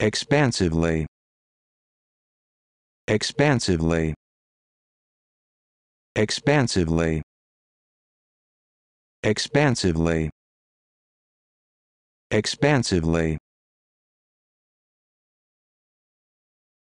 expansively expansively expansively expansively expansively